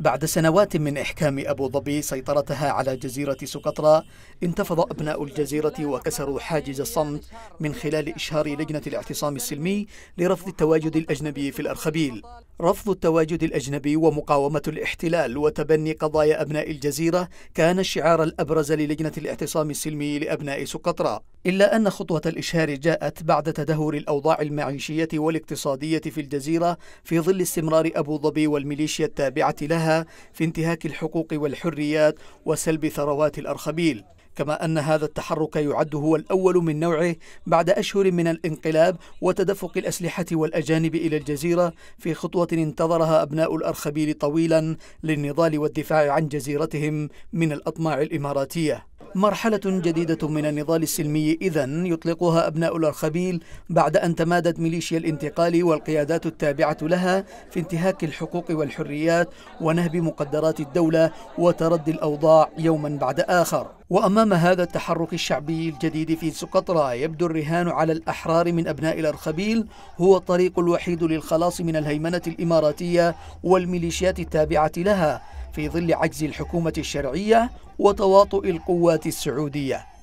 بعد سنوات من إحكام أبو ظبي سيطرتها على جزيرة سقطرى انتفض أبناء الجزيرة وكسروا حاجز الصمت من خلال إشهار لجنة الاعتصام السلمي لرفض التواجد الأجنبي في الأرخبيل رفض التواجد الأجنبي ومقاومة الاحتلال وتبني قضايا أبناء الجزيرة كان الشعار الأبرز للجنة الاعتصام السلمي لأبناء سقطرى إلا أن خطوة الإشهار جاءت بعد تدهور الأوضاع المعيشية والاقتصادية في الجزيرة في ظل استمرار أبو ظبي والميليشيا التابعة لها في انتهاك الحقوق والحريات وسلب ثروات الأرخبيل كما أن هذا التحرك يعد هو الأول من نوعه بعد أشهر من الانقلاب وتدفق الأسلحة والأجانب إلى الجزيرة في خطوة انتظرها أبناء الأرخبيل طويلا للنضال والدفاع عن جزيرتهم من الأطماع الإماراتية مرحلة جديدة من النضال السلمي إذا يطلقها أبناء الأرخبيل بعد أن تمادت ميليشيا الانتقال والقيادات التابعة لها في انتهاك الحقوق والحريات ونهب مقدرات الدولة وتردي الأوضاع يوما بعد آخر وأمام هذا التحرك الشعبي الجديد في سقطرى يبدو الرهان على الأحرار من أبناء الأرخبيل هو الطريق الوحيد للخلاص من الهيمنة الإماراتية والميليشيات التابعة لها في ظل عجز الحكومة الشرعية وتواطؤ القوات السعودية